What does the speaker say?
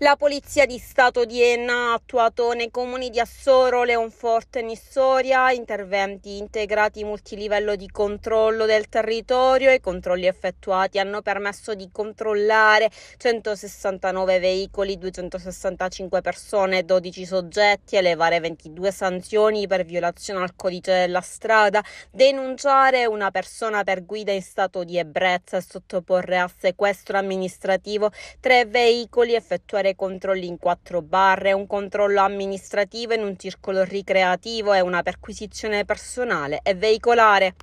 La Polizia di Stato di Enna ha attuato nei comuni di Assoro, Leonforte e Nissoria interventi integrati multilivello di controllo del territorio. I controlli effettuati hanno permesso di controllare 169 veicoli, 265 persone, 12 soggetti, elevare 22 sanzioni per violazione al codice della strada, denunciare una persona per guida in stato di ebbrezza e sottoporre a sequestro amministrativo tre veicoli, effettuare fare controlli in quattro barre, un controllo amministrativo in un circolo ricreativo e una perquisizione personale e veicolare